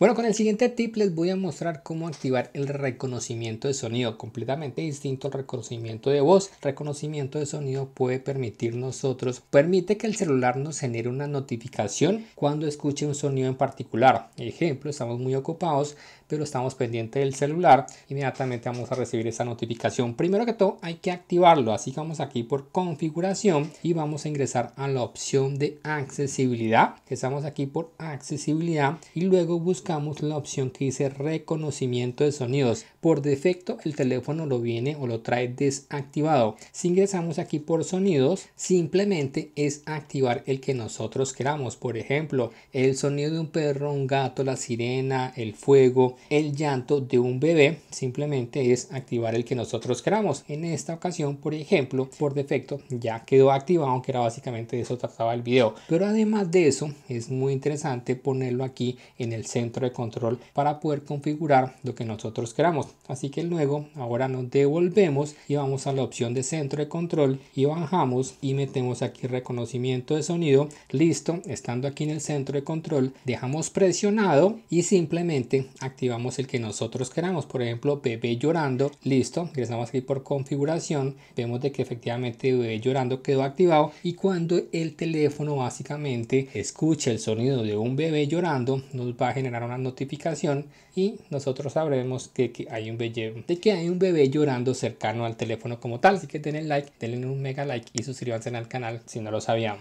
Bueno, con el siguiente tip les voy a mostrar cómo activar el reconocimiento de sonido, completamente distinto al reconocimiento de voz. reconocimiento de sonido puede permitir nosotros, permite que el celular nos genere una notificación cuando escuche un sonido en particular. Ejemplo, estamos muy ocupados, pero estamos pendientes del celular, inmediatamente vamos a recibir esa notificación. Primero que todo hay que activarlo, así que vamos aquí por configuración y vamos a ingresar a la opción de accesibilidad, estamos aquí por accesibilidad y luego buscamos la opción que dice reconocimiento de sonidos. Por defecto el teléfono lo viene o lo trae desactivado. Si ingresamos aquí por sonidos, simplemente es activar el que nosotros queramos. Por ejemplo, el sonido de un perro, un gato, la sirena, el fuego, el llanto de un bebé, simplemente es activar el que nosotros queramos. En esta ocasión, por ejemplo, por defecto ya quedó activado, aunque era básicamente de eso trataba el video. Pero además de eso, es muy interesante ponerlo aquí en el centro de control para poder configurar lo que nosotros queramos. Así que luego ahora nos devolvemos y vamos a la opción de centro de control y bajamos y metemos aquí reconocimiento de sonido. Listo, estando aquí en el centro de control dejamos presionado y simplemente activamos el que nosotros queramos. Por ejemplo, bebé llorando. Listo, ingresamos aquí por configuración. Vemos de que efectivamente bebé llorando quedó activado y cuando el teléfono básicamente escucha el sonido de un bebé llorando nos va a generar una notificación y nosotros sabremos que, hay un bebé, de que hay un bebé llorando cercano al teléfono como tal. Así que denle like, denle un mega like y suscríbanse al canal si no lo sabían.